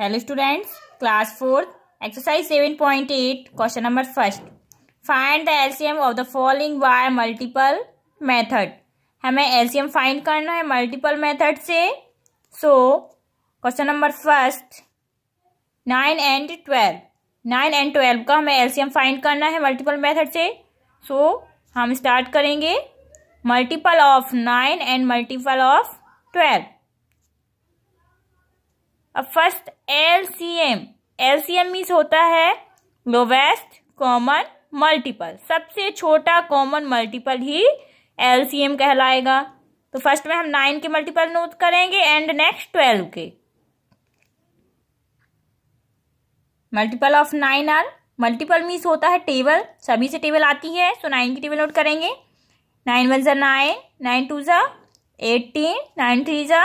hello students class fourth exercise seven point eight question number first find the LCM of the following by multiple method हमें LCM find करना है multiple method से so question number first nine and twelve nine and twelve का हमें LCM find करना है multiple method से so so, हम स्टार्ट करेंगे multiple of nine and multiple of twelve अब first L C M L C M means होता है लोवेस्ट कॉमन मल्टीपल सबसे छोटा कॉमन मल्टीपल ही एल सी एम कहलाएगा तो फर्स्ट में हम नाइन के मल्टीपल नोट करेंगे एंड नेक्स्ट ट्वेल्व के multiple of nine are multiple means होता है टेबल सभी से टेबल आती है सो नाइन की टेबल नोट करेंगे नाइन वन ज़ा नाइन नाइन टू ज़ा एटीन नाइन थ्री ज़ा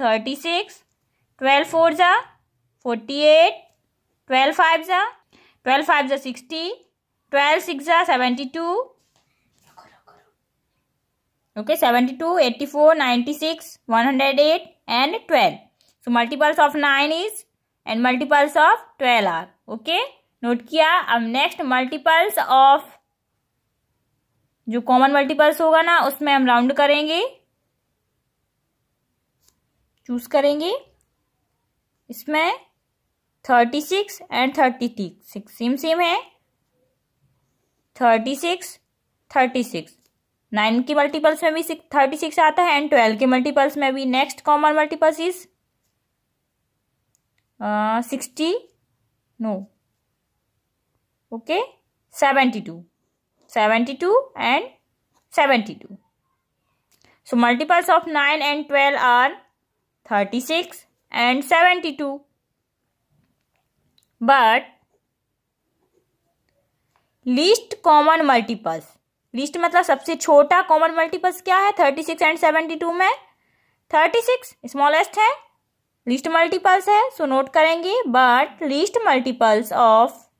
थर्टी सिक्स ट्वेल्व फोर ज़ा फोर्टी एट ट्वेल्व फाइव ज़ा ट्वेल्व फाइव ज़ा सिक्सटी ट्वेल्व सिक्स ज़ा seventy two okay seventy two eighty four ninety six one hundred eight and twelve so multiples of nine is and multiples of twelve are okay note किया अब next multiples of जो common multiples होगा ना उसमें हम round करेंगे choose करेंगे इसमें thirty six and thirty six same same है thirty six thirty six nine के मल्टीपल्स में भी थर्टी सिक्स आता है एंड ट्वेल्व के मल्टीपल्स में भी next common multiples is sixty no okay seventy two seventy two and seventy two so multiples of nine and twelve are thirty six and seventy two but least common multiples least मतलब सबसे छोटा common multiples क्या है thirty six and seventy two में thirty six smallest है least multiples है so note करेंगे but least multiples of